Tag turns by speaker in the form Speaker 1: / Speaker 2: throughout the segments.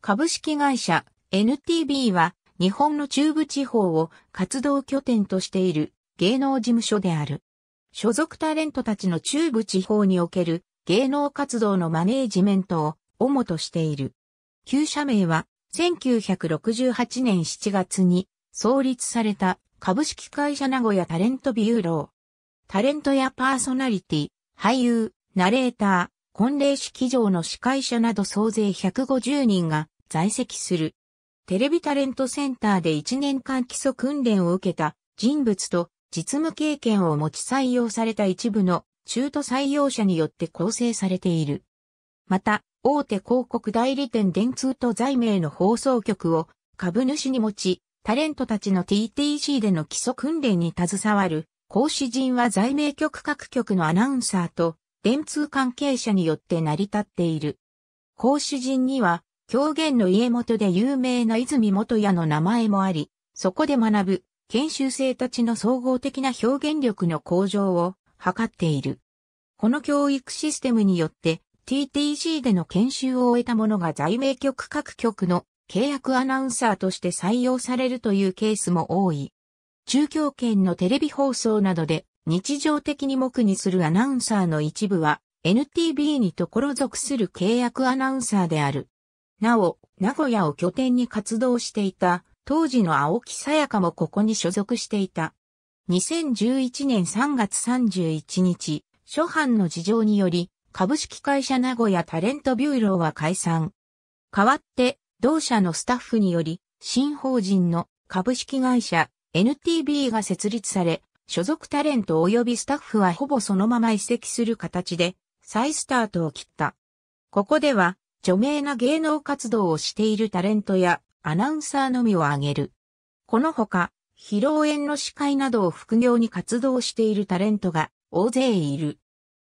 Speaker 1: 株式会社 NTB は日本の中部地方を活動拠点としている芸能事務所である。所属タレントたちの中部地方における芸能活動のマネージメントを主としている。旧社名は1968年7月に創立された株式会社名古屋タレントビューロー。タレントやパーソナリティ、俳優、ナレーター、婚礼式場の司会者など総勢150人が在籍する。テレビタレントセンターで1年間基礎訓練を受けた人物と実務経験を持ち採用された一部の中途採用者によって構成されている。また、大手広告代理店電通と財名の放送局を株主に持ち、タレントたちの TTC での基礎訓練に携わる講師陣は財名局各局のアナウンサーと電通関係者によって成り立っている。講主人には、狂言の家元で有名な泉元屋の名前もあり、そこで学ぶ研修生たちの総合的な表現力の向上を図っている。この教育システムによって t t g での研修を終えた者が在名局各局の契約アナウンサーとして採用されるというケースも多い。中京圏のテレビ放送などで日常的に目にするアナウンサーの一部は NTB にところ属する契約アナウンサーである。なお、名古屋を拠点に活動していた当時の青木さやかもここに所属していた。2011年3月31日、諸般の事情により、株式会社名古屋タレントビューローは解散。代わって、同社のスタッフにより、新法人の株式会社 NTB が設立され、所属タレント及びスタッフはほぼそのまま移籍する形で、再スタートを切った。ここでは、著名な芸能活動をしているタレントやアナウンサーのみを挙げる。このほか、披露宴の司会などを副業に活動しているタレントが大勢いる。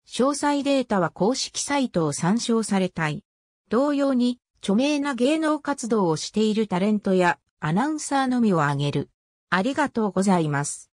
Speaker 1: 詳細データは公式サイトを参照されたい。同様に、著名な芸能活動をしているタレントやアナウンサーのみを挙げる。ありがとうございます。